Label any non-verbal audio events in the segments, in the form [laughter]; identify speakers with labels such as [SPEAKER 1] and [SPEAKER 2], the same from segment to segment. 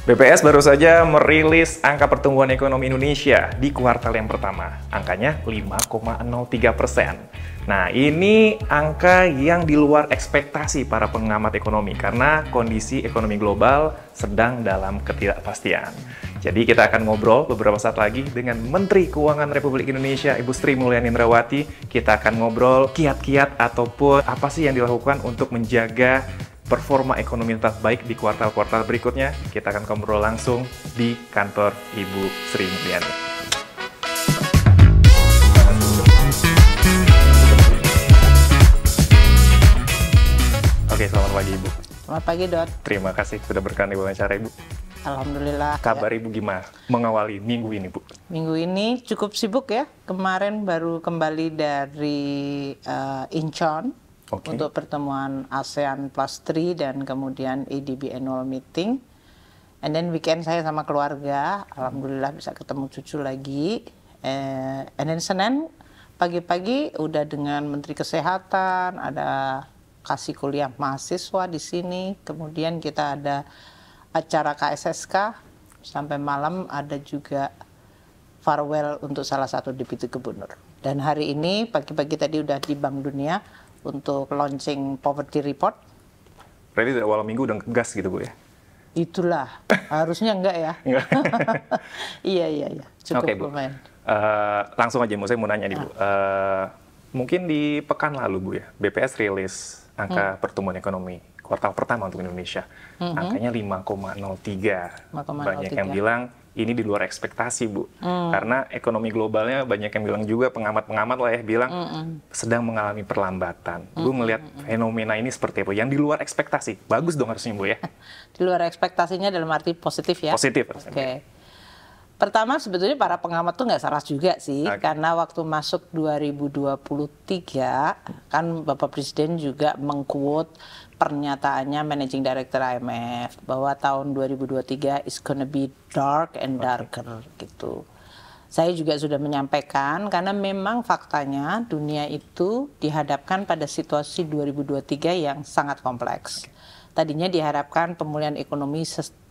[SPEAKER 1] BPS baru saja merilis angka pertumbuhan ekonomi Indonesia di kuartal yang pertama. Angkanya 5,03 persen. Nah, ini angka yang di luar ekspektasi para pengamat ekonomi karena kondisi ekonomi global sedang dalam ketidakpastian. Jadi kita akan ngobrol beberapa saat lagi dengan Menteri Keuangan Republik Indonesia Ibu Sri Mulyani Indrawati. Kita akan ngobrol kiat-kiat ataupun apa sih yang dilakukan untuk menjaga performa ekonomi tetap baik di kuartal-kuartal berikutnya, kita akan ngobrol langsung di kantor Ibu Sri Mulyani. Oke, selamat pagi Ibu.
[SPEAKER 2] Selamat pagi, Dot.
[SPEAKER 1] Terima kasih sudah berkenan di wawancara Ibu.
[SPEAKER 2] Alhamdulillah. Ya.
[SPEAKER 1] Kabar ya. Ibu gimana mengawali minggu ini, Bu?
[SPEAKER 2] Minggu ini cukup sibuk ya. Kemarin baru kembali dari uh, Incheon okay. untuk pertemuan ASEAN Plus 3 dan kemudian ADB Annual Meeting. And then weekend saya sama keluarga, alhamdulillah bisa ketemu cucu lagi. Eh, and then Senin pagi-pagi udah dengan Menteri Kesehatan, ada kasih kuliah mahasiswa di sini, kemudian kita ada acara KSSK sampai malam ada juga farewell untuk salah satu deputi gubernur. Dan hari ini pagi-pagi tadi udah di Bank Dunia untuk launching poverty report.
[SPEAKER 1] Ready dari awal minggu udah gas gitu bu ya?
[SPEAKER 2] Itulah, [laughs] harusnya enggak ya. [laughs] iya iya iya,
[SPEAKER 1] cukup okay, bu. lumayan. Uh, langsung aja, mau saya mau nanya nih bu. Uh, mungkin di pekan lalu bu ya, BPS rilis angka hmm. pertumbuhan ekonomi kuartal pertama untuk Indonesia. -hmm. Angkanya 5,03. Banyak yang bilang ini di luar ekspektasi bu mm. karena ekonomi globalnya banyak yang bilang juga pengamat-pengamat lah ya bilang mm -mm. sedang mengalami perlambatan mm -mm. bu hmm, melihat hmm, hmm. fenomena ini seperti apa yang di luar ekspektasi bagus dong harusnya bu ya
[SPEAKER 2] [laughs] di luar ekspektasinya dalam arti positif ya positif oke okay. Pertama sebetulnya para pengamat tuh nggak salah juga sih okay. karena waktu masuk 2023 kan Bapak Presiden juga mengquote pernyataannya managing director IMF bahwa tahun 2023 is gonna be dark and darker okay. gitu. Saya juga sudah menyampaikan karena memang faktanya dunia itu dihadapkan pada situasi 2023 yang sangat kompleks. Okay. Tadinya diharapkan pemulihan ekonomi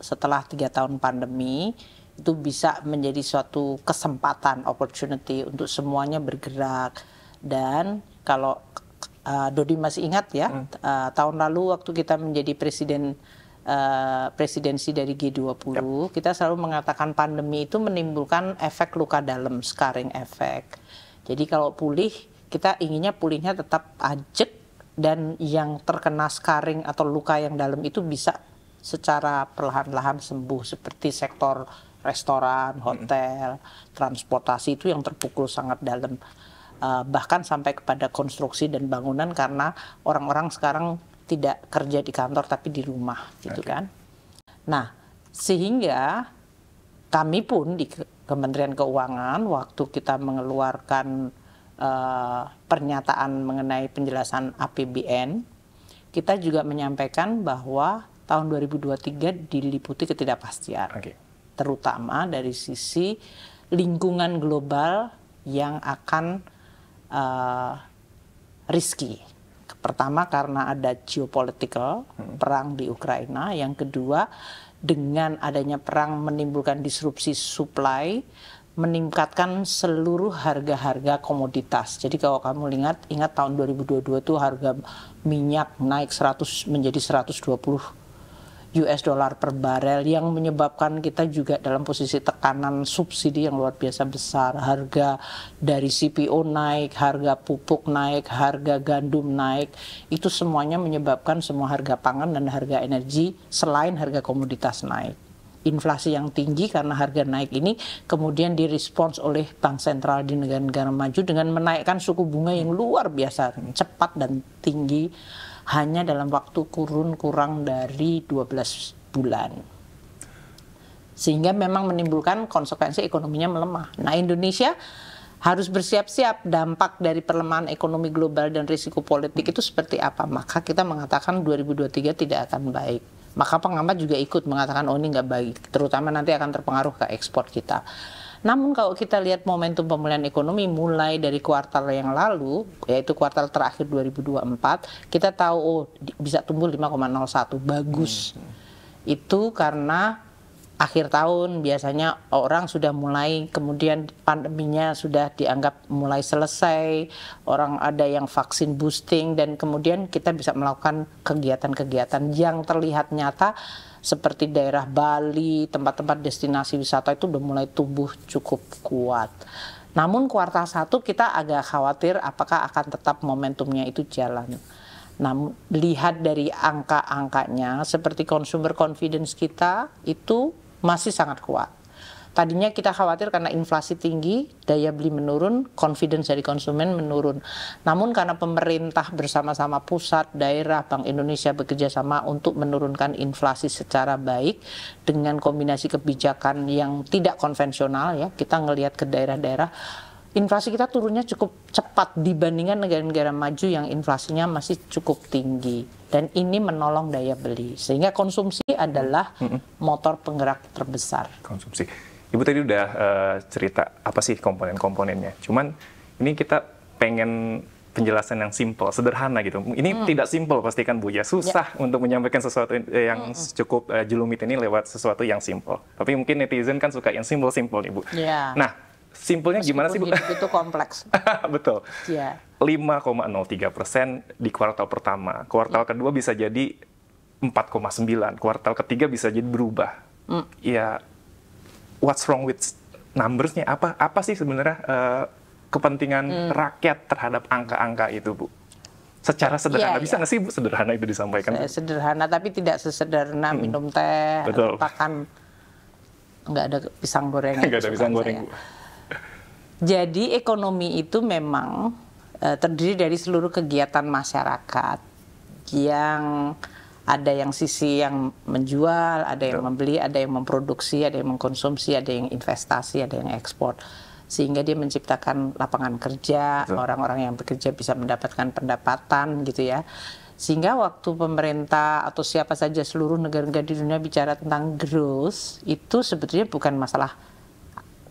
[SPEAKER 2] setelah tiga tahun pandemi itu bisa menjadi suatu kesempatan opportunity untuk semuanya bergerak dan kalau uh, Dodi masih ingat ya hmm. uh, tahun lalu waktu kita menjadi presiden uh, presidensi dari G20 yep. kita selalu mengatakan pandemi itu menimbulkan efek luka dalam scarring efek Jadi kalau pulih kita inginnya pulihnya tetap ajek dan yang terkena scarring atau luka yang dalam itu bisa secara perlahan-lahan sembuh seperti sektor restoran, hmm. hotel, transportasi itu yang terpukul sangat dalam uh, bahkan sampai kepada konstruksi dan bangunan karena orang-orang sekarang tidak kerja di kantor tapi di rumah gitu okay. kan. Nah, sehingga kami pun di Kementerian Keuangan waktu kita mengeluarkan uh, pernyataan mengenai penjelasan APBN, kita juga menyampaikan bahwa tahun 2023 diliputi ketidakpastian. Okay. Terutama dari sisi lingkungan global yang akan uh, eh, risky. Pertama karena ada geopolitical hmm. perang di Ukraina, yang kedua dengan adanya perang menimbulkan disrupsi supply, meningkatkan seluruh harga-harga komoditas. Jadi kalau kamu ingat ingat tahun 2022 itu harga minyak naik 100 menjadi 120 US dollar per barel yang menyebabkan kita juga dalam posisi tekanan subsidi yang luar biasa besar. Harga dari CPO naik, harga pupuk naik, harga gandum naik. Itu semuanya menyebabkan semua harga pangan dan harga energi selain harga komoditas naik inflasi yang tinggi karena harga naik ini kemudian direspons oleh bank sentral di negara-negara maju dengan menaikkan suku bunga yang luar biasa cepat dan tinggi hanya dalam waktu kurun kurang dari 12 bulan. Sehingga memang menimbulkan konsekuensi ekonominya melemah. Nah, Indonesia harus bersiap-siap dampak dari perlemahan ekonomi global dan risiko politik itu seperti apa. Maka kita mengatakan 2023 tidak akan baik. Maka pengamat juga ikut mengatakan oh ini nggak baik, terutama nanti akan terpengaruh ke ekspor kita. Namun kalau kita lihat momentum pemulihan ekonomi mulai dari kuartal yang lalu, yaitu kuartal terakhir 2024, kita tahu oh bisa tumbuh 5,01, bagus. Hmm. Itu karena akhir tahun biasanya orang sudah mulai kemudian pandeminya sudah dianggap mulai selesai, orang ada yang vaksin boosting dan kemudian kita bisa melakukan kegiatan-kegiatan yang terlihat nyata seperti daerah Bali, tempat-tempat destinasi wisata itu udah mulai tumbuh cukup kuat. Namun kuartal satu kita agak khawatir apakah akan tetap momentumnya itu jalan. Namun lihat dari angka-angkanya seperti consumer confidence kita itu masih sangat kuat Tadinya kita khawatir karena inflasi tinggi, daya beli menurun, confidence dari konsumen menurun. Namun karena pemerintah bersama-sama pusat, daerah, Bank Indonesia bekerja sama untuk menurunkan inflasi secara baik dengan kombinasi kebijakan yang tidak konvensional ya. Kita ngelihat ke daerah-daerah inflasi kita turunnya cukup cepat dibandingkan negara-negara maju yang inflasinya masih cukup tinggi dan ini menolong daya beli sehingga konsumsi adalah motor penggerak
[SPEAKER 1] terbesar konsumsi Ibu tadi udah uh, cerita apa sih komponen-komponennya. Cuman ini kita pengen penjelasan yang simple, sederhana gitu. Ini hmm. tidak simple pastikan Bu ya. Susah yeah. untuk menyampaikan sesuatu eh, yang hmm. cukup uh, jelumit ini lewat sesuatu yang simple. Tapi mungkin netizen kan suka yang simple-simple nih Bu. Yeah. Nah, simpelnya gimana sih Bu? itu kompleks. [laughs] Betul. Iya. Yeah. 5,03 persen di kuartal pertama. Kuartal yeah. kedua bisa jadi 4,9. Kuartal ketiga bisa jadi berubah. Mm. Ya, what's wrong with numbersnya apa apa sih sebenarnya uh, kepentingan hmm. rakyat terhadap angka-angka itu bu secara iya, sederhana ya, bisa nggak ya. sih bu sederhana itu disampaikan
[SPEAKER 2] sederhana bu? tapi tidak sesederhana hmm. minum teh Betul. makan nggak ada pisang goreng nggak ada gitu pisang goreng saya. bu jadi ekonomi itu memang uh, terdiri dari seluruh kegiatan masyarakat yang uh, ada yang sisi yang menjual, ada yang membeli, ada yang memproduksi, ada yang mengkonsumsi, ada yang investasi, ada yang ekspor. Sehingga dia menciptakan lapangan kerja, orang-orang yang bekerja bisa mendapatkan pendapatan gitu ya. Sehingga waktu pemerintah atau siapa saja seluruh negara-negara di dunia bicara tentang growth, itu sebetulnya bukan masalah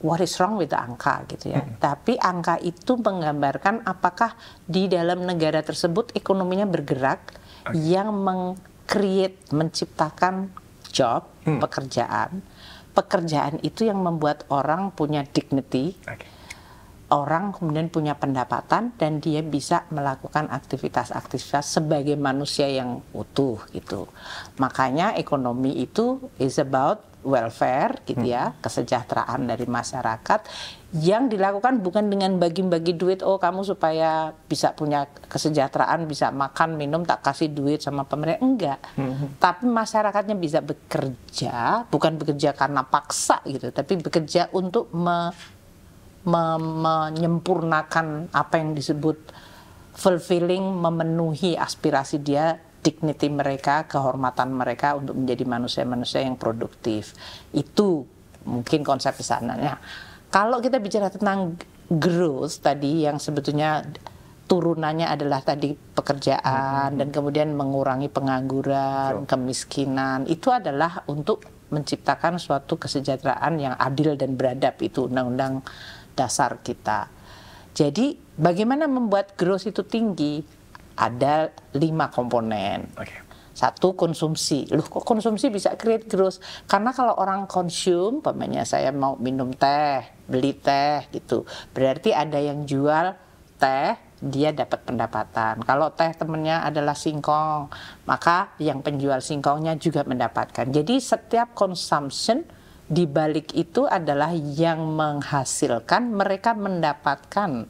[SPEAKER 2] what is wrong with the angka gitu ya. Hmm. Tapi angka itu menggambarkan apakah di dalam negara tersebut ekonominya bergerak yang meng create menciptakan job hmm. pekerjaan pekerjaan itu yang membuat orang punya dignity okay orang kemudian punya pendapatan dan dia bisa melakukan aktivitas-aktivitas sebagai manusia yang utuh gitu. Makanya ekonomi itu is about welfare gitu ya, hmm. kesejahteraan dari masyarakat yang dilakukan bukan dengan bagi-bagi duit oh kamu supaya bisa punya kesejahteraan bisa makan minum tak kasih duit sama pemerintah enggak hmm tapi masyarakatnya bisa bekerja bukan bekerja karena paksa gitu tapi bekerja untuk me menyempurnakan apa yang disebut fulfilling, memenuhi aspirasi dia, dignity mereka, kehormatan mereka untuk menjadi manusia-manusia yang produktif. Itu mungkin konsep pesanannya. Kalau kita bicara tentang growth tadi yang sebetulnya turunannya adalah tadi pekerjaan hmm. dan kemudian mengurangi pengangguran, so. kemiskinan. Itu adalah untuk menciptakan suatu kesejahteraan yang adil dan beradab itu undang-undang dasar kita. Jadi bagaimana membuat growth itu tinggi? Ada lima komponen. Okay. Satu konsumsi. Loh kok konsumsi bisa create growth? Karena kalau orang konsum, pemainnya saya mau minum teh, beli teh gitu. Berarti ada yang jual teh, dia dapat pendapatan. Kalau teh temennya adalah singkong, maka yang penjual singkongnya juga mendapatkan. Jadi setiap consumption di balik itu adalah yang menghasilkan mereka mendapatkan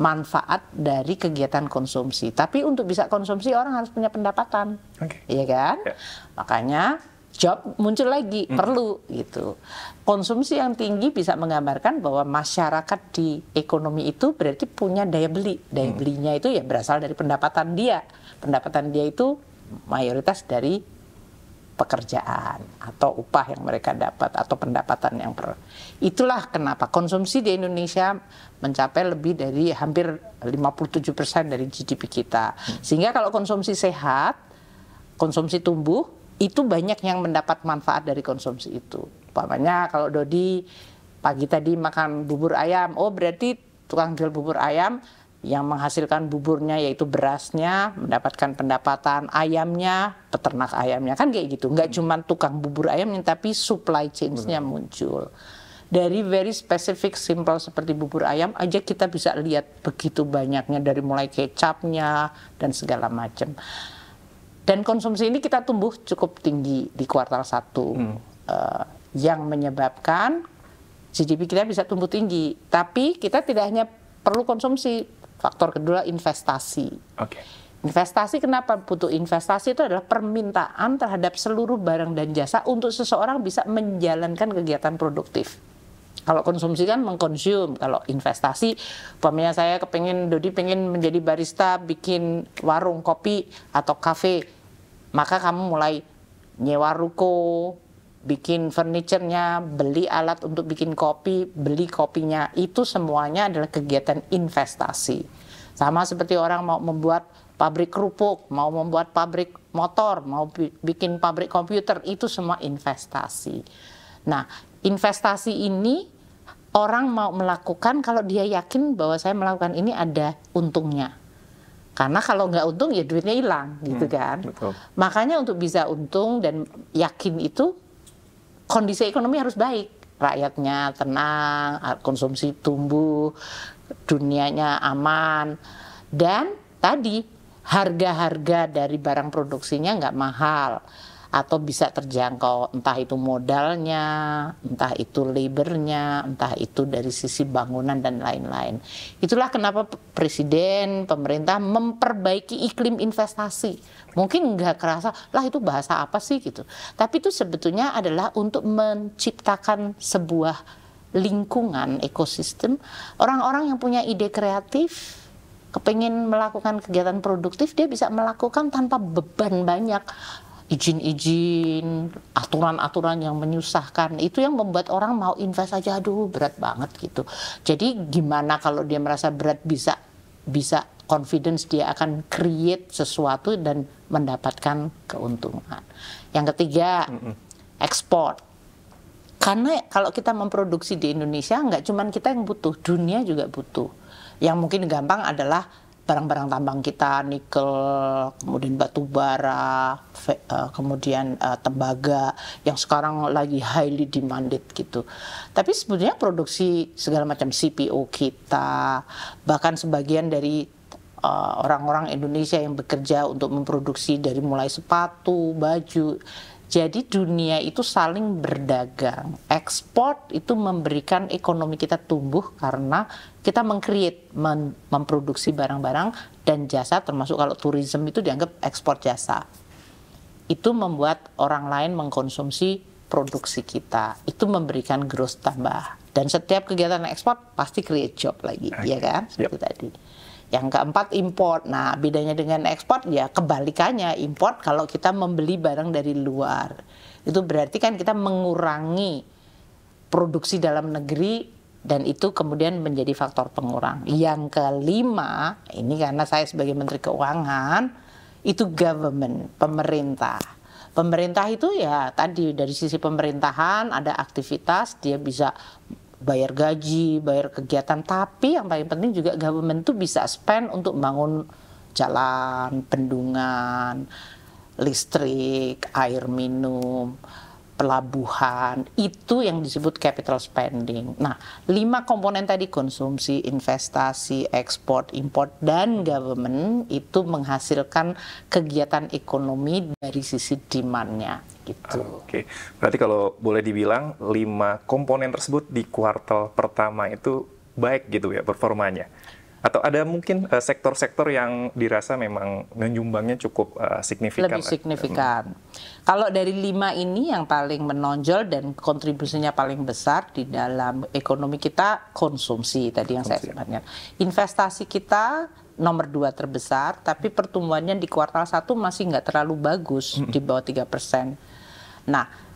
[SPEAKER 2] manfaat dari kegiatan konsumsi. Tapi untuk bisa konsumsi orang harus punya pendapatan, okay. Iya kan? ya kan? Yeah. Makanya job muncul lagi mm. perlu gitu. Konsumsi yang tinggi bisa menggambarkan bahwa masyarakat di ekonomi itu berarti punya daya beli. Daya hmm. belinya itu ya berasal dari pendapatan dia. Pendapatan dia itu mayoritas dari pekerjaan atau upah yang mereka dapat atau pendapatan yang per. Itulah kenapa konsumsi di Indonesia mencapai lebih dari hampir 57% dari GDP kita. Hmm. Sehingga kalau konsumsi sehat, konsumsi tumbuh, itu banyak yang mendapat manfaat dari konsumsi itu. Umpamanya kalau Dodi pagi tadi makan bubur ayam, oh berarti tukang jual bubur ayam yang menghasilkan buburnya yaitu berasnya, mendapatkan pendapatan ayamnya, peternak ayamnya kan kayak gitu. Nggak hmm. cuma tukang bubur ayamnya tapi supply chainsnya nya muncul. Dari very specific simple seperti bubur ayam aja kita bisa lihat begitu banyaknya dari mulai kecapnya dan segala macam. Dan konsumsi ini kita tumbuh cukup tinggi di kuartal satu Hmm. Uh, yang menyebabkan GDP kita bisa tumbuh tinggi, tapi kita tidak hanya perlu konsumsi, Faktor kedua investasi. Oke. Okay. Investasi kenapa butuh investasi itu adalah permintaan terhadap seluruh barang dan jasa untuk seseorang bisa menjalankan kegiatan produktif. Kalau konsumsi kan mengkonsum, kalau investasi, pemirsa saya kepengen Dodi pengen menjadi barista, bikin warung kopi atau kafe, maka kamu mulai nyewa ruko, bikin furniturnya, beli alat untuk bikin kopi, beli kopinya, itu semuanya adalah kegiatan investasi. Sama seperti orang mau membuat pabrik kerupuk, mau membuat pabrik motor, mau bikin pabrik komputer, itu semua investasi. Nah, investasi ini orang mau melakukan kalau dia yakin bahwa saya melakukan ini ada untungnya. Karena kalau nggak untung ya duitnya hilang gitu hmm, kan. Betul. Makanya untuk bisa untung dan yakin itu kondisi ekonomi harus baik. Rakyatnya tenang, konsumsi tumbuh, dunianya aman. Dan tadi harga-harga dari barang produksinya nggak mahal atau bisa terjangkau entah itu modalnya, entah itu labornya, entah itu dari sisi bangunan dan lain-lain. Itulah kenapa presiden, pemerintah memperbaiki iklim investasi. Mungkin nggak kerasa, lah itu bahasa apa sih gitu. Tapi itu sebetulnya adalah untuk menciptakan sebuah lingkungan ekosistem orang-orang yang punya ide kreatif kepengen melakukan kegiatan produktif dia bisa melakukan tanpa beban banyak izin-izin, aturan-aturan yang menyusahkan. Itu yang membuat orang mau invest aja, aduh berat banget gitu. Jadi gimana kalau dia merasa berat bisa bisa confidence dia akan create sesuatu dan mendapatkan keuntungan. Yang ketiga, mm -mm. ekspor. Karena kalau kita memproduksi di Indonesia, nggak cuma kita yang butuh, dunia juga butuh. Yang mungkin gampang adalah barang-barang tambang kita nikel, kemudian batu bara, eh, kemudian eh, tembaga yang sekarang lagi highly demanded gitu. Tapi sebetulnya produksi segala macam CPO kita, bahkan sebagian dari eh, orang -orang Indonesia yang bekerja untuk memproduksi dari mulai sepatu, baju jadi dunia itu saling berdagang. Ekspor itu memberikan ekonomi kita tumbuh karena kita mengcreate, mem memproduksi barang-barang dan jasa termasuk kalau turisme itu dianggap ekspor jasa. Itu membuat orang lain mengkonsumsi produksi kita. Itu memberikan growth tambah. Dan setiap kegiatan ekspor pasti create job lagi, okay. ya kan? Seperti yep. tadi. Yang keempat import. Nah, bedanya dengan ekspor ya kebalikannya import kalau kita membeli barang dari luar. Itu berarti kan kita mengurangi produksi dalam negeri dan itu kemudian menjadi faktor pengurang. Yang kelima, ini karena saya sebagai menteri keuangan itu government, pemerintah. Pemerintah itu ya tadi dari sisi pemerintahan ada aktivitas dia bisa bayar gaji, bayar kegiatan, tapi yang paling penting juga government tuh bisa spend untuk bangun jalan, bendungan, listrik, air minum, pelabuhan itu yang disebut capital spending. Nah, lima komponen tadi konsumsi, investasi, ekspor, import dan government itu menghasilkan kegiatan ekonomi dari sisi demandnya.
[SPEAKER 1] Gitu. Oke, okay. berarti kalau boleh dibilang lima komponen tersebut di kuartal pertama itu baik gitu ya performanya atau ada mungkin eh, sektor-sektor uh, yang dirasa memang menyumbangnya cukup uh, signifikan. Lebih signifikan. Hmm.
[SPEAKER 2] Kalau dari lima ini yang paling menonjol dan kontribusinya paling besar di dalam ekonomi kita konsumsi tadi yang konsumsi. saya sebutkan. Investasi kita nomor dua terbesar, tapi pertumbuhannya di kuartal satu masih nggak terlalu bagus hmm. di bawah tiga persen. Nah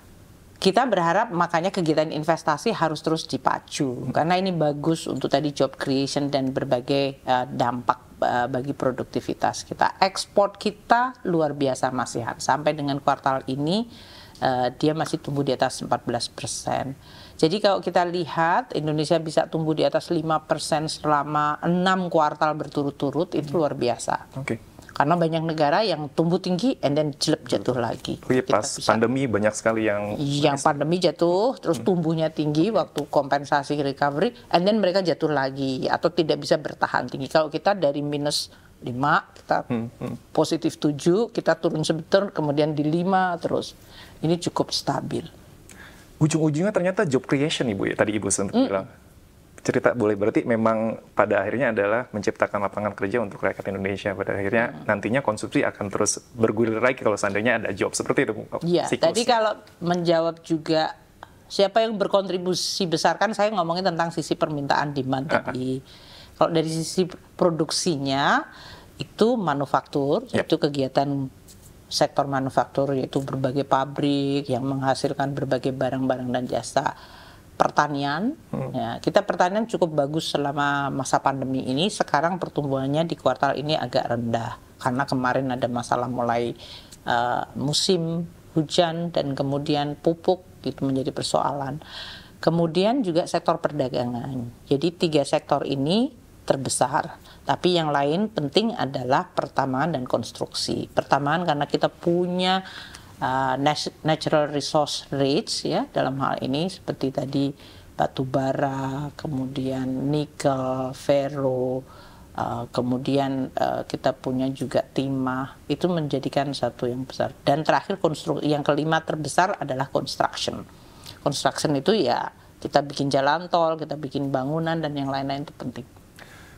[SPEAKER 2] kita berharap makanya kegiatan investasi harus terus dipacu karena ini bagus untuk tadi job creation dan berbagai uh, dampak uh, bagi produktivitas kita. Ekspor kita luar biasa masih Sampai dengan kuartal ini uh, dia masih tumbuh di atas 14 persen. Jadi kalau kita lihat Indonesia bisa tumbuh di atas 5 persen selama enam kuartal berturut-turut itu luar biasa. Oke. Okay karena banyak negara yang
[SPEAKER 1] tumbuh tinggi and then jelek jatuh lagi. Oh iya, pas bisa. pandemi banyak sekali yang
[SPEAKER 2] yang pandemi jatuh terus hmm. tumbuhnya tinggi waktu kompensasi recovery and then mereka jatuh lagi atau tidak bisa bertahan tinggi. Kalau kita dari minus 5 kita hmm, hmm. positif 7 kita turun sebentar kemudian di 5 terus ini cukup stabil
[SPEAKER 1] ujung-ujungnya ternyata job creation ibu ya tadi ibu sempat hmm. bilang cerita boleh berarti memang pada akhirnya adalah menciptakan lapangan kerja untuk rakyat Indonesia pada akhirnya hmm. nantinya konsumsi akan terus bergulir lagi kalau seandainya ada job seperti itu. Iya. Tadi kalau
[SPEAKER 2] menjawab juga siapa yang berkontribusi besar kan saya ngomongin tentang sisi permintaan demand uh huh tadi. Kalau dari sisi produksinya itu manufaktur yep. Iya. itu kegiatan sektor manufaktur yaitu berbagai pabrik yang menghasilkan berbagai barang-barang dan jasa pertanian. Hmm. Ya, kita pertanian cukup bagus selama masa pandemi ini. Sekarang pertumbuhannya di kuartal ini agak rendah karena kemarin ada masalah mulai uh, musim hujan dan kemudian pupuk itu menjadi persoalan. Kemudian juga sektor perdagangan. Jadi tiga sektor ini terbesar. Tapi yang lain penting adalah pertambangan dan konstruksi. Pertambangan karena kita punya Uh, natural resource rich ya dalam hal ini seperti tadi batu bara, kemudian nikel, ferro, uh, kemudian uh, kita punya juga timah itu menjadikan satu yang besar dan terakhir konstruksi yang kelima terbesar adalah construction. Construction itu ya kita bikin jalan tol, kita bikin bangunan dan yang lain-lain itu penting.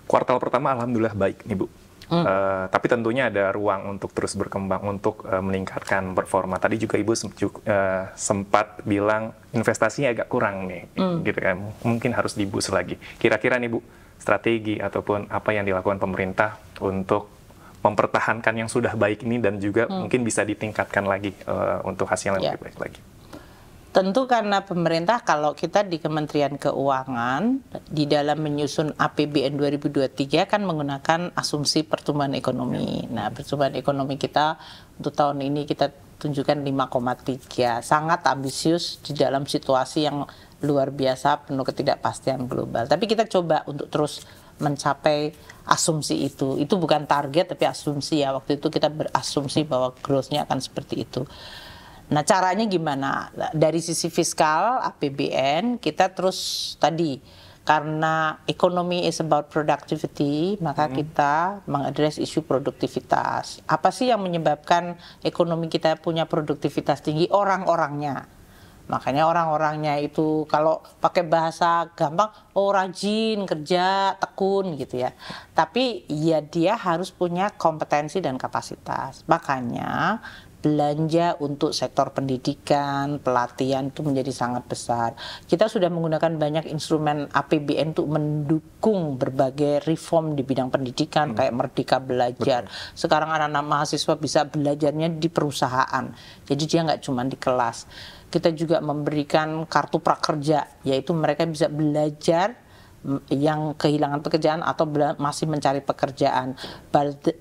[SPEAKER 1] Kuartal pertama alhamdulillah baik nih Bu. Uh, tapi tentunya ada ruang untuk terus berkembang untuk uh, meningkatkan performa. Tadi juga ibu sem uh, sempat bilang investasinya agak kurang nih, hmm. gitu kan? Mungkin harus dibus lagi. Kira-kira nih bu, strategi ataupun apa yang dilakukan pemerintah untuk mempertahankan yang sudah baik ini dan juga hmm. mungkin bisa ditingkatkan lagi uh, untuk hasil yang yeah. lebih baik lagi.
[SPEAKER 2] Tentu karena pemerintah kalau kita di Kementerian Keuangan di dalam menyusun APBN 2023 kan menggunakan asumsi pertumbuhan ekonomi. Nah, pertumbuhan ekonomi kita untuk tahun ini kita tunjukkan 5,3. Sangat ambisius di dalam situasi yang luar biasa penuh ketidakpastian global. Tapi kita coba untuk terus mencapai asumsi itu. Itu bukan target tapi asumsi ya. Waktu itu kita berasumsi bahwa growth-nya akan seperti itu. Nah, caranya gimana? Nah, dari sisi fiskal APBN kita terus tadi karena ekonomi is about productivity, maka hmm. kita mengadres isu produktivitas. Apa sih yang menyebabkan ekonomi kita punya produktivitas tinggi? Orang-orangnya. Makanya orang-orangnya itu kalau pakai bahasa gampang, oh rajin, kerja, tekun gitu ya. Tapi ya dia harus punya kompetensi dan kapasitas. Makanya belanja untuk sektor pendidikan, pelatihan itu menjadi sangat besar. Kita sudah menggunakan banyak instrumen APBN untuk mendukung berbagai reform di bidang pendidikan hmm. kayak Merdeka Belajar. Betul. Sekarang anak-anak mahasiswa bisa belajarnya di perusahaan. Jadi dia nggak cuma di kelas. Kita juga memberikan kartu prakerja, yaitu mereka bisa belajar yang kehilangan pekerjaan atau masih mencari pekerjaan.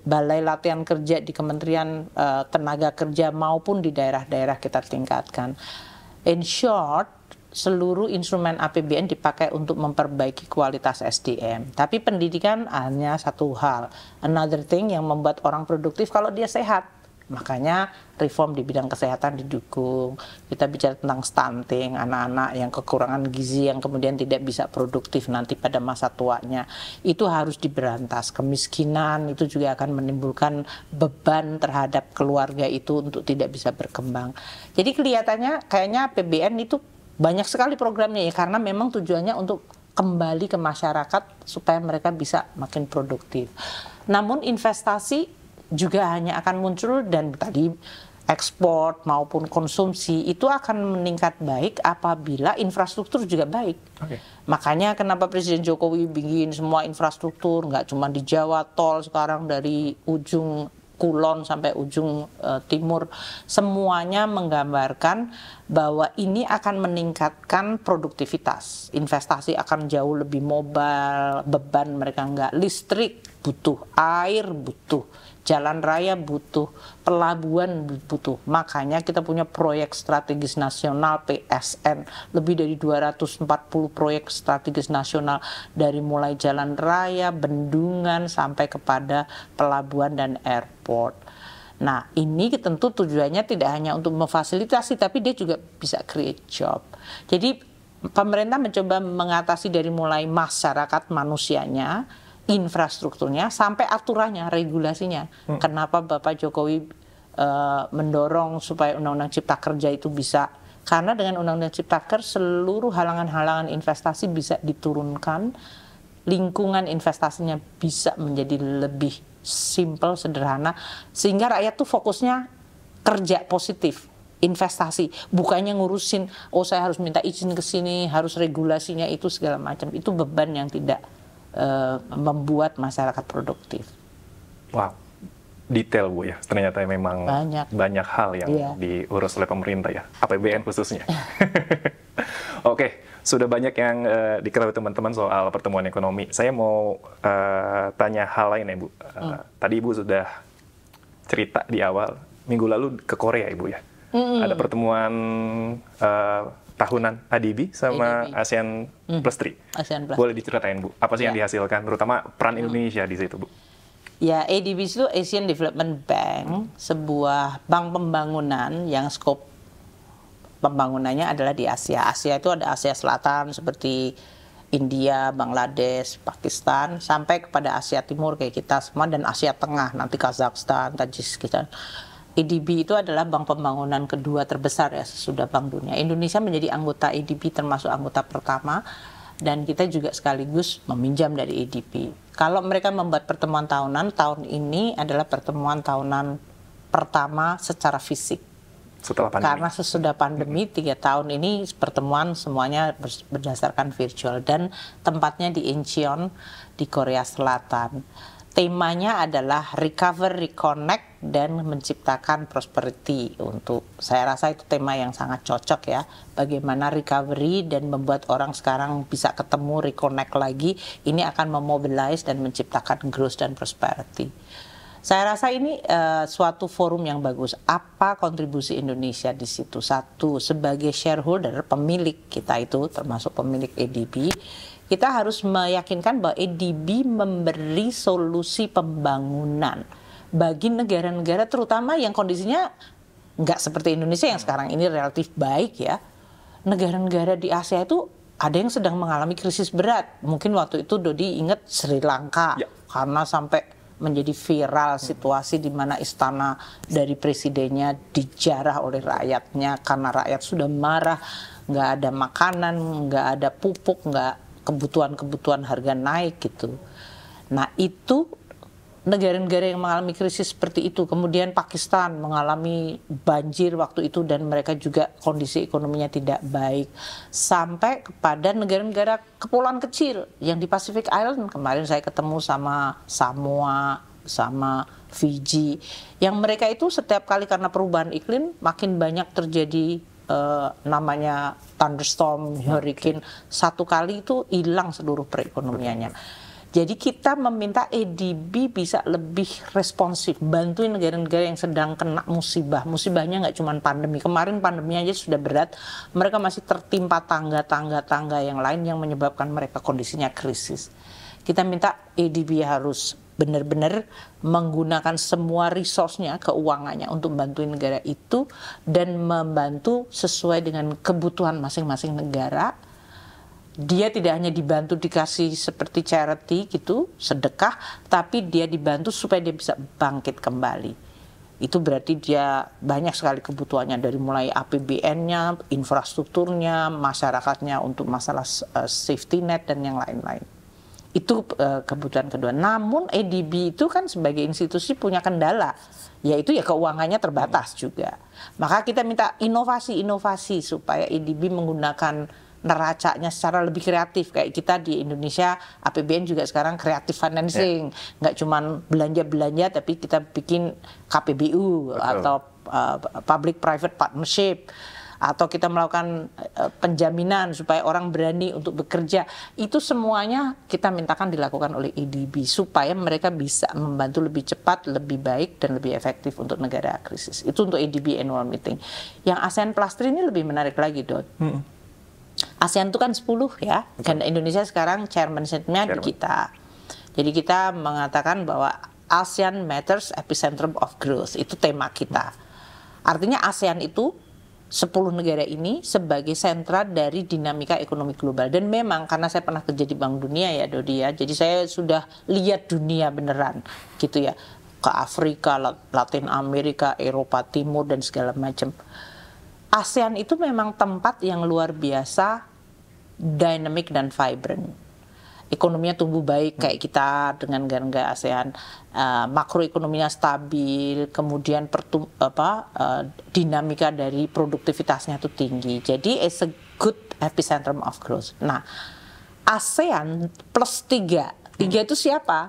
[SPEAKER 2] Balai latihan kerja di Kementerian eh, Tenaga Kerja maupun di daerah-daerah kita tingkatkan. In short, seluruh instrumen APBN dipakai untuk memperbaiki kualitas SDM. Tapi pendidikan hanya satu hal. Another thing yang membuat orang produktif kalau dia sehat Makanya reform di bidang kesehatan didukung. Kita bicara tentang stunting, anak-anak yang kekurangan gizi yang kemudian tidak bisa produktif nanti pada masa tuanya. Itu harus diberantas. Kemiskinan itu juga akan menimbulkan beban terhadap keluarga itu untuk tidak bisa berkembang. Jadi kelihatannya kayaknya PBN itu banyak sekali programnya ya karena memang tujuannya untuk kembali ke masyarakat supaya mereka bisa makin produktif. Namun investasi juga hanya akan muncul dan tadi ekspor maupun konsumsi itu akan meningkat baik apabila infrastruktur juga baik. Okay. Makanya kenapa Presiden Jokowi bikin semua infrastruktur nggak cuma di Jawa tol sekarang dari ujung Kulon sampai ujung uh, timur semuanya menggambarkan bahwa ini akan meningkatkan produktivitas, investasi akan jauh lebih mobile, beban mereka nggak listrik butuh air butuh jalan raya butuh, pelabuhan butuh. Makanya kita punya proyek strategis nasional PSN, lebih dari 240 proyek strategis nasional dari mulai jalan raya, bendungan sampai kepada pelabuhan dan airport. Nah, ini tentu tujuannya tidak hanya untuk memfasilitasi tapi dia juga bisa create job. Jadi pemerintah mencoba mengatasi dari mulai masyarakat manusianya, infrastrukturnya sampai aturannya, regulasinya. Hmm. Kenapa Bapak Jokowi uh, mendorong supaya undang-undang cipta kerja itu bisa karena dengan undang-undang cipta kerja seluruh halangan-halangan investasi bisa diturunkan, lingkungan investasinya bisa menjadi lebih simple, sederhana sehingga rakyat tuh fokusnya kerja positif, investasi, bukannya ngurusin oh saya harus minta izin ke sini, harus regulasinya itu segala macam. Itu beban yang tidak Eh, membuat masyarakat produktif.
[SPEAKER 1] Wow, detail bu ya. Ternyata ya memang banyak banyak hal yang yeah. diurus oleh pemerintah ya, APBN khususnya. [laughs] Oke, okay. sudah banyak yang uh, diketahui teman-teman soal pertemuan ekonomi. Saya mau uh, tanya hal lain ya bu. Uh, mm. Tadi ibu sudah cerita di awal minggu lalu ke Korea ibu ya. Mm. Ada pertemuan uh, tahunan ADB sama ADB. ASEAN hmm. Plus 3. ASEAN Plus. Boleh diceritain Bu, apa sih ya. yang dihasilkan terutama peran hmm. Indonesia di situ Bu?
[SPEAKER 2] Ya, ADB itu Asian Development Bank, hmm. sebuah bank pembangunan yang skop pembangunannya adalah di Asia. Asia itu ada Asia Selatan seperti India, Bangladesh, Pakistan, sampai kepada Asia Timur kayak kita semua dan Asia Tengah nanti Kazakhstan, Tajikistan. EDB itu adalah bank pembangunan kedua terbesar ya sesudah Bank Dunia. Indonesia menjadi anggota EDB termasuk anggota pertama dan kita juga sekaligus meminjam dari EDB. Kalau mereka membuat pertemuan tahunan, tahun ini adalah pertemuan tahunan pertama secara fisik.
[SPEAKER 1] Setelah pandemi. Karena
[SPEAKER 2] sesudah pandemi tiga tahun ini pertemuan semuanya berdasarkan virtual dan tempatnya di Incheon di Korea Selatan temanya adalah recover, reconnect, dan menciptakan prosperity. Untuk saya rasa itu tema yang sangat cocok ya. Bagaimana recovery dan membuat orang sekarang bisa ketemu, reconnect lagi. Ini akan memobilize dan menciptakan growth dan prosperity. Saya rasa ini uh, suatu forum yang bagus. Apa kontribusi Indonesia di situ? Satu, sebagai shareholder, pemilik kita itu termasuk pemilik ADB kita harus meyakinkan bahwa EDB memberi solusi pembangunan bagi negara-negara terutama yang kondisinya nggak seperti Indonesia yang hmm. sekarang ini relatif baik ya. Negara-negara di Asia itu ada yang sedang mengalami krisis berat. Mungkin waktu itu Dodi ingat Sri Lanka ya. karena sampai menjadi viral hmm. situasi di mana istana dari presidennya dijarah oleh rakyatnya karena rakyat sudah marah, nggak ada makanan, nggak ada pupuk, nggak kebutuhan-kebutuhan harga naik gitu. Nah itu negara-negara yang mengalami krisis seperti itu, kemudian Pakistan mengalami banjir waktu itu dan mereka juga kondisi ekonominya tidak baik, sampai kepada negara-negara kepulauan kecil yang di Pacific Island kemarin saya ketemu sama Samoa, sama Fiji, yang mereka itu setiap kali karena perubahan iklim makin banyak terjadi uh, namanya thunderstorm, ya, hurricane satu kali itu hilang seluruh perekonomiannya. Jadi kita meminta EDB bisa lebih responsif, bantuin negara-negara yang sedang kena musibah. Musibahnya nggak cuma pandemi, kemarin pandeminya aja sudah berat, mereka masih tertimpa tangga-tangga-tangga yang lain yang menyebabkan mereka kondisinya krisis. Kita minta EDB harus benar-benar menggunakan semua resource-nya, keuangannya untuk membantu negara itu dan membantu sesuai dengan kebutuhan masing-masing negara. Dia tidak hanya dibantu dikasih seperti charity gitu, sedekah, tapi dia dibantu supaya dia bisa bangkit kembali. Itu berarti dia banyak sekali kebutuhannya dari mulai APBN-nya, infrastrukturnya, masyarakatnya untuk masalah eh, safety net dan yang lain-lain. Itu eh, kebutuhan kedua. Namun ADB itu kan sebagai institusi punya kendala, yaitu ya keuangannya terbatas juga. Maka kita minta inovasi-inovasi supaya ADB menggunakan neracanya secara lebih kreatif kayak kita di Indonesia APBN juga sekarang kreatif financing yeah. nggak cuma belanja belanja tapi kita bikin KPBU Betul. atau uh, eh, public private partnership atau kita melakukan eh, penjaminan supaya orang berani untuk bekerja itu semuanya kita mintakan dilakukan oleh EDB supaya mereka bisa membantu lebih cepat lebih baik dan lebih efektif untuk negara krisis itu untuk EDB annual meeting yang ASEAN Plus 3 ini lebih menarik lagi dot hmm. ASEAN itu kan 10 ya dan Indonesia sekarang chairman Chairman. di kita jadi kita mengatakan bahwa ASEAN Matters Epicentrum of Growth itu tema kita. Artinya ASEAN itu 10 negara ini sebagai sentra dari dinamika ekonomi global dan memang karena saya pernah kerja di Bank Dunia ya Dodi ya jadi saya sudah lihat dunia beneran gitu ya ke Afrika, Latin Amerika, Eropa Timur dan segala macam. ASEAN itu memang tempat yang luar biasa dynamic dan vibrant ekonominya tumbuh baik hmm. kayak kita dengan negara-negara ASEAN, uh, makroekonominya stabil, kemudian pertum apa uh, dinamika dari produktivitasnya itu tinggi. Jadi it's a good epicentrum of growth. Nah, ASEAN plus tiga, tiga hmm. itu siapa?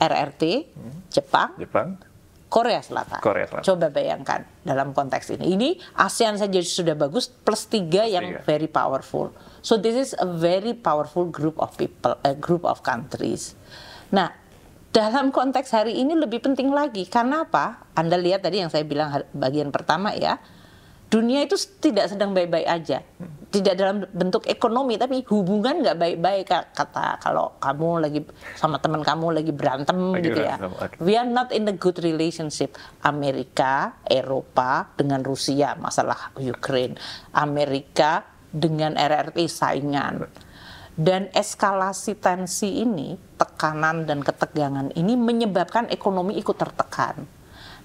[SPEAKER 2] RRT, hmm. Jepang, Jepang, Korea Selatan. Korea Selatan. Coba bayangkan dalam konteks ini. Ini ASEAN saja sudah bagus plus tiga yang tiga. very powerful. So this is a very powerful group of people, a eh, group of countries. Nah, dalam konteks hari ini lebih penting lagi. Karena apa? Anda lihat tadi yang saya bilang bagian pertama ya. Dunia itu tidak sedang baik-baik aja tidak dalam bentuk ekonomi tapi hubungan nggak baik-baik kata kalau kamu lagi sama teman kamu lagi berantem lagi gitu ya. berantem. ya. Okay. We are not in a good relationship. Amerika, Eropa dengan Rusia masalah Ukraine. Amerika dengan RRT saingan. Dan eskalasi tensi ini, tekanan dan ketegangan ini menyebabkan ekonomi ikut tertekan.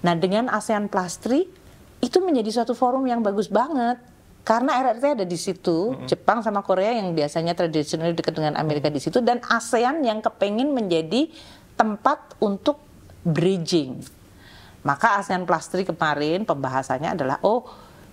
[SPEAKER 2] Nah, dengan ASEAN Plus 3 itu menjadi suatu forum yang bagus banget karena RRT ada di situ, mm -hmm. Jepang sama Korea yang biasanya tradisional dekat dengan Amerika di situ dan ASEAN yang kepengen menjadi tempat untuk bridging. Maka ASEAN Plus 3 kemarin pembahasannya adalah oh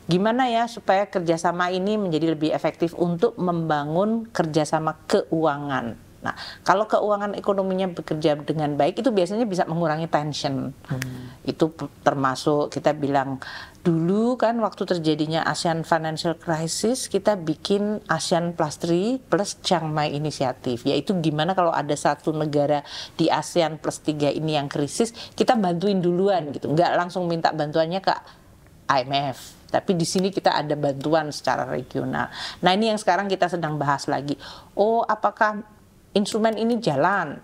[SPEAKER 2] gimana ya supaya kerjasama ini menjadi lebih efektif untuk membangun kerjasama keuangan Nah, kalau keuangan ekonominya bekerja dengan baik itu biasanya bisa mengurangi tension. Hmm. Itu termasuk kita bilang dulu kan waktu terjadinya ASEAN Financial Crisis kita bikin ASEAN Plus 3 plus Chiang Mai Inisiatif yaitu gimana kalau ada satu negara di ASEAN Plus 3 ini yang krisis kita bantuin duluan gitu. Nggak langsung minta bantuannya ke IMF tapi di sini kita ada bantuan secara regional. Nah, ini yang sekarang kita sedang bahas lagi. Oh, apakah instrumen ini jalan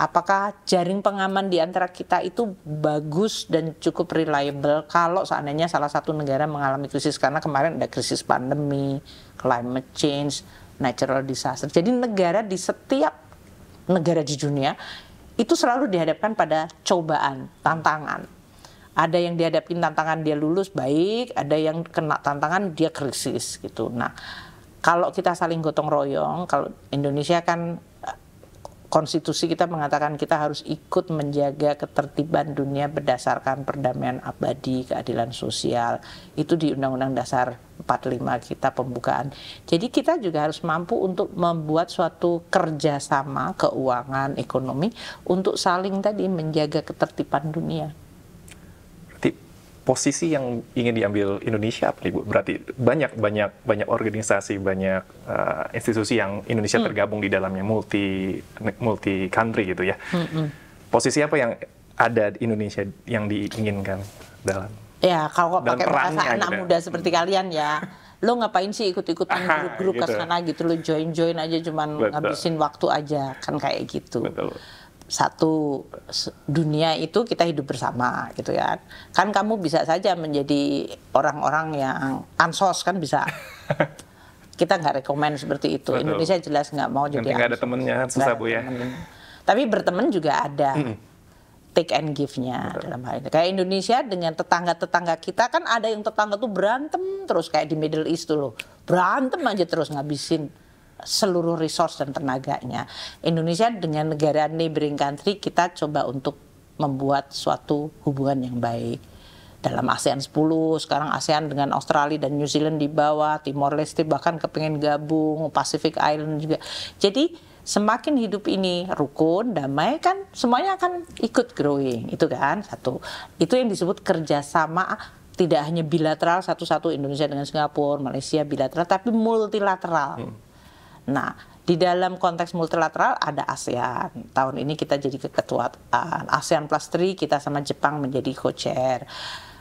[SPEAKER 2] apakah jaring pengaman di antara kita itu bagus dan cukup reliable kalau seandainya salah satu negara mengalami krisis karena kemarin ada krisis pandemi, climate change, natural disaster. Jadi negara di setiap negara di dunia itu selalu dihadapkan pada cobaan, tantangan. Ada yang dihadapin tantangan dia lulus baik, ada yang kena tantangan dia krisis gitu. Nah, kalau kita saling gotong royong, kalau Indonesia kan konstitusi kita mengatakan kita harus ikut menjaga ketertiban dunia berdasarkan perdamaian abadi, keadilan sosial. Itu di Undang-Undang Dasar 45 kita pembukaan. Jadi kita juga harus mampu untuk membuat suatu kerjasama keuangan, ekonomi untuk saling tadi menjaga ketertiban dunia
[SPEAKER 1] posisi yang ingin diambil Indonesia apa ibu? Berarti banyak banyak banyak organisasi, banyak uh, institusi yang Indonesia hmm. tergabung di dalamnya multi multi country gitu ya. Hmm, hmm. Posisi apa yang ada di Indonesia yang diinginkan dalam?
[SPEAKER 2] Ya kalau kok pakai perasaan gitu. anak ya. muda seperti kalian ya. lo ngapain sih ikut-ikutan grup-grup gitu. kesana gitu lo join-join aja cuman Betul. ngabisin waktu aja kan kayak gitu. Betul satu dunia itu kita hidup bersama gitu ya kan kamu bisa saja menjadi orang-orang yang ansos kan bisa [laughs] kita nggak rekomend
[SPEAKER 1] seperti itu Betul. Indonesia
[SPEAKER 2] jelas nggak mau jadi nggak ada
[SPEAKER 1] temennya susah bu ya temen.
[SPEAKER 2] tapi berteman juga ada take and give-nya dalam hal ini kayak Indonesia dengan tetangga-tetangga kita kan ada yang tetangga tuh berantem terus kayak di Middle East dulu berantem aja terus ngabisin seluruh resource dan tenaganya. Indonesia dengan negara neighboring country kita coba untuk membuat suatu hubungan yang baik. Dalam ASEAN 10, sekarang ASEAN dengan Australia dan New Zealand di bawah, Timor Leste bahkan kepengen gabung, Pacific Island juga. Jadi semakin hidup ini rukun, damai kan semuanya akan ikut growing, itu kan satu. Itu yang disebut kerjasama tidak hanya bilateral satu-satu Indonesia dengan Singapura, Malaysia bilateral, tapi multilateral. Hmm Nah, di dalam konteks multilateral ada ASEAN. Tahun ini kita jadi keketuaan ASEAN Plus 3 kita sama Jepang menjadi co-chair.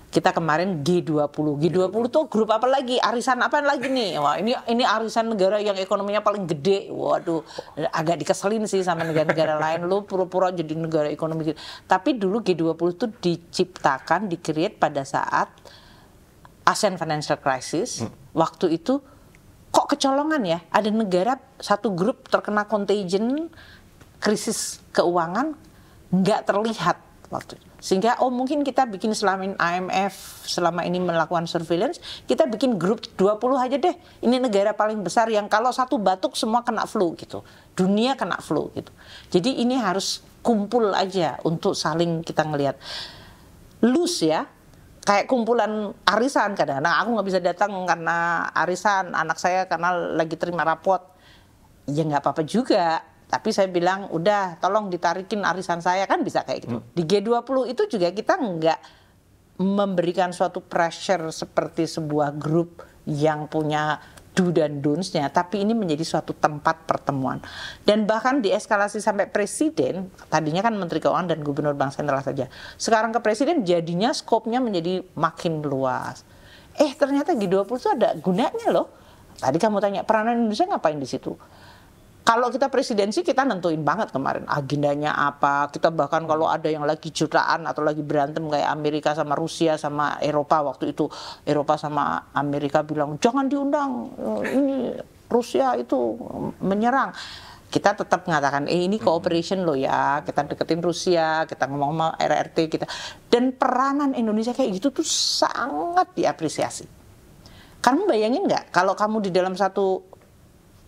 [SPEAKER 2] Kita kemarin G20. G20 tuh grup apa lagi? Arisan apa lagi nih? Wah, ini ini arisan negara yang ekonominya paling gede. Waduh, agak dikeselin sih sama negara-negara [laughs] lain. Lu pura-pura jadi negara ekonomi Tapi dulu G20 itu diciptakan, dikreat pada saat ASEAN Financial Crisis. Hmm. Waktu itu kok kecolongan ya ada negara satu grup terkena contagion krisis keuangan nggak terlihat waktu sehingga oh mungkin kita bikin selama ini IMF selama ini melakukan surveillance kita bikin grup 20 aja deh ini negara paling besar yang kalau satu batuk semua kena flu gitu dunia kena flu gitu jadi ini harus kumpul aja untuk saling kita ngelihat loose ya kayak kumpulan arisan kadang-kadang nah, aku nggak bisa datang karena arisan anak saya karena lagi terima rapot ya nggak apa-apa juga tapi saya bilang udah tolong ditarikin arisan saya kan bisa kayak gitu hmm. di G20 itu juga kita nggak memberikan suatu pressure seperti sebuah grup yang punya do dan don'ts-nya, tapi ini menjadi suatu tempat pertemuan. Dan bahkan dieskalasi sampai presiden, tadinya kan menteri keuangan dan gubernur bank sentral saja. Sekarang ke presiden jadinya skopnya menjadi makin luas. Eh ternyata G20 itu ada gunanya loh. Tadi kamu tanya peranan Indonesia ngapain di situ? kalau kita presidensi kita nentuin banget kemarin agendanya apa. Kita bahkan kalau hmm. ada yang lagi jutaan atau lagi berantem kayak Amerika sama Rusia sama Eropa waktu itu Eropa sama Amerika bilang jangan diundang eh, ini Rusia itu menyerang. Kita tetap mengatakan eh, ini hmm. cooperation loh ya. Kita deketin Rusia, kita ngomong sama RRT kita. Dan peranan Indonesia kayak gitu tuh sangat diapresiasi. Kamu bayangin nggak kalau kamu di dalam satu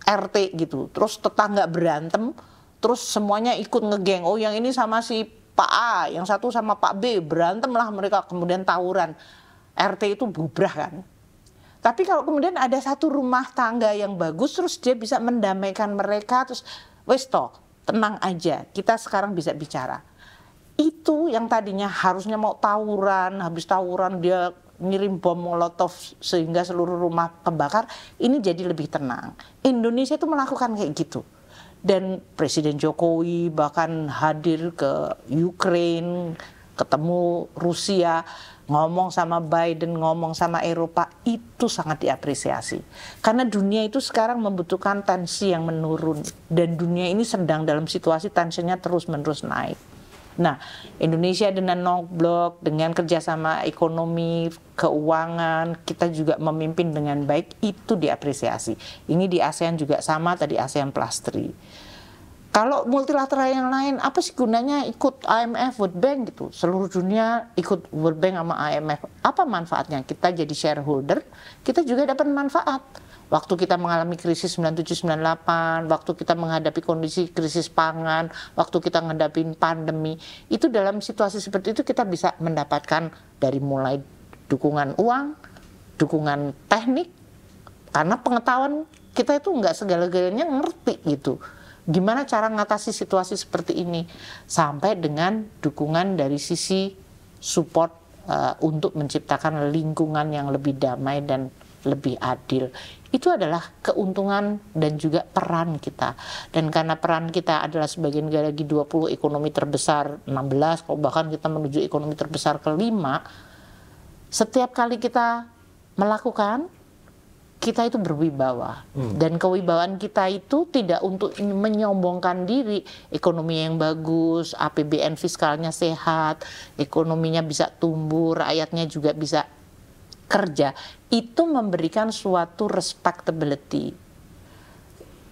[SPEAKER 2] RT gitu terus tetangga berantem terus semuanya ikut ngegeng oh yang ini sama si Pak A yang satu sama Pak B berantem lah mereka kemudian tawuran RT itu bubrah kan tapi kalau kemudian ada satu rumah tangga yang bagus terus dia bisa mendamaikan mereka terus wes toh tenang aja kita sekarang bisa bicara itu yang tadinya harusnya mau tawuran habis tawuran dia ngirim bom molotov sehingga seluruh rumah kebakar, ini jadi lebih tenang. Indonesia itu melakukan kayak gitu. Dan Presiden Jokowi bahkan hadir ke Ukraine, ketemu Rusia, ngomong sama Biden, ngomong sama Eropa, itu sangat diapresiasi. Karena dunia itu sekarang membutuhkan tensi yang menurun dan dunia ini sedang dalam situasi tensinya terus-menerus naik. Nah, Indonesia dengan non-blok, dengan kerjasama ekonomi, keuangan, kita juga memimpin dengan baik, itu diapresiasi. Ini di ASEAN juga sama, tadi ASEAN Plus 3. Kalau multilateral yang lain, apa sih gunanya ikut IMF, World Bank gitu? Seluruh dunia ikut World Bank sama IMF. Apa manfaatnya? Kita jadi shareholder, kita juga dapat manfaat waktu kita mengalami krisis sembilan waktu kita menghadapi kondisi krisis pangan, waktu kita menghadapi pandemi, itu dalam situasi seperti itu kita bisa mendapatkan dari mulai dukungan uang, dukungan teknik, karena pengetahuan kita itu nggak segala-galanya ngerti gitu. Gimana cara mengatasi situasi seperti ini sampai dengan dukungan dari sisi support uh, untuk menciptakan lingkungan yang lebih damai dan lebih adil. Itu adalah keuntungan dan juga peran kita. Dan karena peran kita adalah sebagian negara G20 ekonomi terbesar 16, kalau bahkan kita menuju ekonomi terbesar kelima, setiap kali kita melakukan kita itu berwibawa hmm. dan kewibawaan kita itu tidak untuk menyombongkan diri ekonomi yang bagus APBN fiskalnya sehat ekonominya bisa tumbuh rakyatnya juga bisa kerja itu memberikan suatu respectability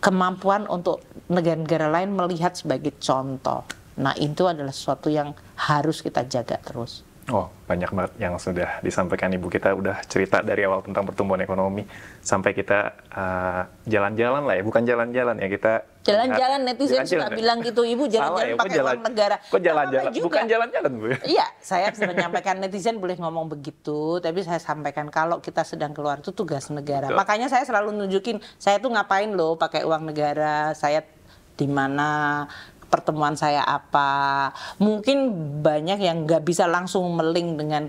[SPEAKER 2] kemampuan untuk negara-negara lain melihat sebagai contoh. Nah, itu adalah sesuatu yang harus kita jaga terus.
[SPEAKER 1] Oh, banyak banget yang sudah disampaikan Ibu kita udah cerita dari awal tentang pertumbuhan ekonomi sampai kita eh, jalan-jalan uh, lah ya, bukan jalan-jalan ya kita jalan-jalan netizen jalan -jalan. suka bilang gitu Ibu jalan-jalan ya, pakai jalan, uang negara. Kok jalan-jalan? Bukan jalan-jalan Bu.
[SPEAKER 2] Iya, saya menyampaikan netizen boleh ngomong begitu, tapi saya sampaikan kalau kita sedang keluar itu tugas negara. Betul. Makanya saya selalu nunjukin saya tuh ngapain loh pakai uang negara, saya di mana pertemuan saya apa. Mungkin banyak yang nggak bisa langsung meling dengan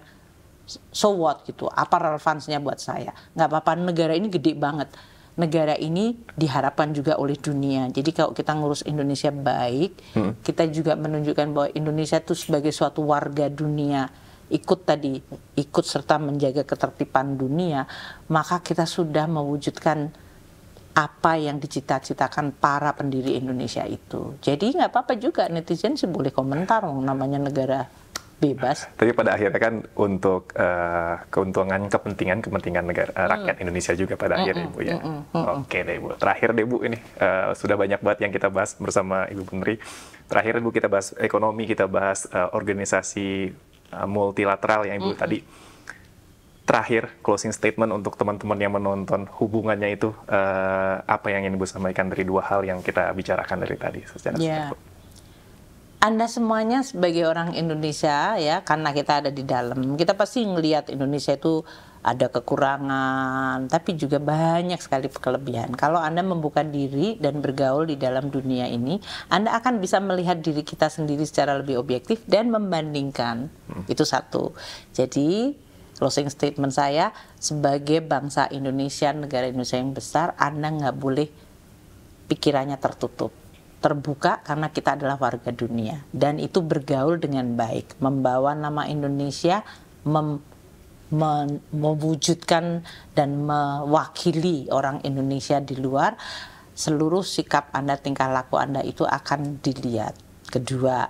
[SPEAKER 2] so what gitu. Apa relevansinya buat saya? Nggak apa-apa negara ini gede banget. Negara ini diharapkan juga oleh dunia. Jadi kalau kita ngurus Indonesia baik, hmm. kita juga menunjukkan bahwa Indonesia itu sebagai suatu warga dunia ikut tadi ikut serta menjaga ketertiban dunia, maka kita sudah mewujudkan apa yang dicita-citakan para pendiri Indonesia itu. Jadi nggak apa-apa juga netizen sih boleh komentar oh, namanya negara
[SPEAKER 1] bebas. Tapi pada akhirnya kan untuk uh, keuntungan, kepentingan, kepentingan negara hmm. rakyat mm. Indonesia juga pada hmm. akhirnya Bu ya. Hmm. Hmm. Oke deh ibu. Terakhir deh ibu ini uh, sudah banyak banget yang kita bahas bersama ibu Menteri. Terakhir Bu kita bahas ekonomi, kita bahas uh, organisasi uh, multilateral yang ibu hmm. tadi terakhir closing statement untuk teman-teman yang menonton hubungannya itu uh, apa yang ingin Ibu sampaikan dari dua hal yang kita bicarakan dari tadi secara yeah.
[SPEAKER 2] Anda semuanya sebagai orang Indonesia ya karena kita ada di dalam kita pasti ngelihat Indonesia itu ada kekurangan tapi juga banyak sekali kelebihan. Kalau Anda membuka diri dan bergaul di dalam dunia ini, Anda akan bisa melihat diri kita sendiri secara lebih objektif dan membandingkan. Hmm. Itu satu. Jadi closing statement saya sebagai bangsa Indonesia, negara Indonesia yang besar, Anda nggak boleh pikirannya tertutup terbuka karena kita adalah warga dunia dan itu bergaul dengan baik membawa nama Indonesia mem, mewujudkan dan mewakili orang Indonesia di luar seluruh sikap Anda tingkah laku Anda itu akan dilihat kedua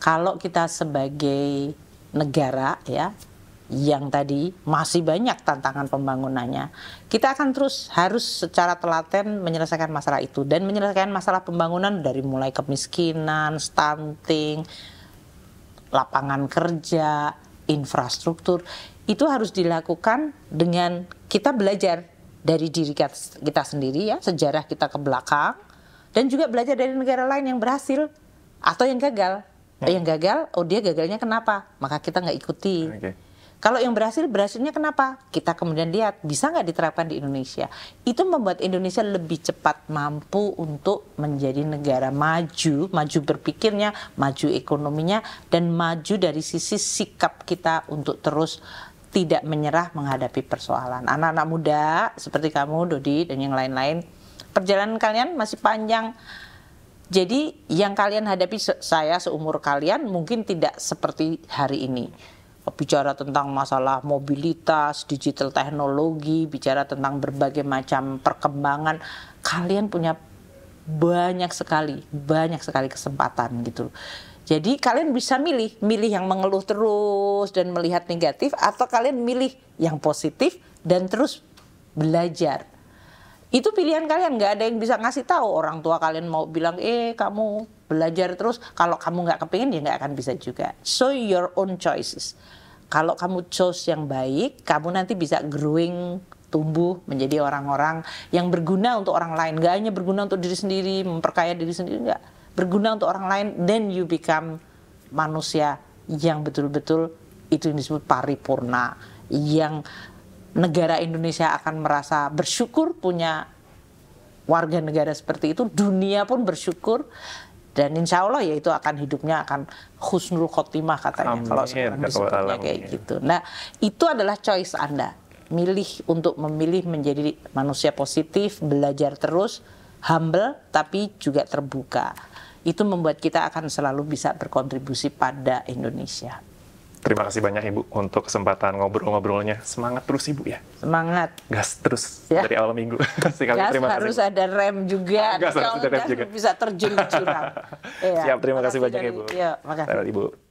[SPEAKER 2] kalau kita sebagai negara ya yang tadi masih banyak tantangan pembangunannya. Kita akan terus harus secara telaten menyelesaikan masalah itu dan menyelesaikan masalah pembangunan dari mulai kemiskinan, stunting, lapangan kerja, infrastruktur. Itu harus dilakukan dengan kita belajar dari diri kita sendiri ya, sejarah kita ke belakang dan juga belajar dari negara lain yang berhasil atau yang gagal. Hmm. Yang gagal, oh dia gagalnya kenapa? Maka kita nggak ikuti. Okay kalau yang berhasil, berhasilnya kenapa? Kita kemudian lihat bisa nggak diterapkan di Indonesia. Itu membuat Indonesia lebih cepat mampu untuk menjadi negara maju, maju berpikirnya, maju ekonominya, dan maju dari sisi sikap kita untuk terus tidak menyerah menghadapi persoalan. Anak-anak muda seperti kamu, Dodi, dan yang lain-lain, perjalanan kalian masih panjang. Jadi yang kalian hadapi saya seumur kalian mungkin tidak seperti hari ini bicara tentang masalah mobilitas, digital teknologi, bicara tentang berbagai macam perkembangan, kalian punya banyak sekali, banyak sekali kesempatan gitu. Jadi kalian bisa milih, milih yang mengeluh terus dan melihat negatif atau kalian milih yang positif dan terus belajar. Itu pilihan kalian, nggak ada yang bisa ngasih tahu orang tua kalian mau bilang, eh kamu belajar terus, kalau kamu nggak kepingin ya nggak akan bisa juga. So your own choices kalau kamu chose yang baik, kamu nanti bisa growing tumbuh menjadi orang-orang yang berguna untuk orang lain. Gak hanya berguna untuk diri sendiri, memperkaya diri sendiri, enggak. Berguna untuk orang lain, then you become manusia yang betul-betul itu yang disebut paripurna. Yang negara Indonesia akan merasa bersyukur punya warga negara seperti itu, dunia pun bersyukur dan insya Allah ya itu akan hidupnya akan husnul khotimah katanya Amin. kalau sekarang iya, disebutnya kayak iya. gitu. Nah itu adalah choice anda milih untuk memilih menjadi manusia positif belajar terus humble tapi juga terbuka itu membuat kita akan selalu bisa
[SPEAKER 1] berkontribusi pada Indonesia. Terima kasih banyak Ibu untuk kesempatan ngobrol-ngobrolnya. Semangat terus Ibu ya. Semangat. Gas terus ya. dari awal minggu. Sekali [laughs] gas terima kasih. harus
[SPEAKER 2] ada rem juga. Gas harus ada rem juga. Bisa terjun ke jurang. [laughs] ya. Siap, terima kasih banyak dari, Ibu. Iya, makasih.
[SPEAKER 1] Ibu.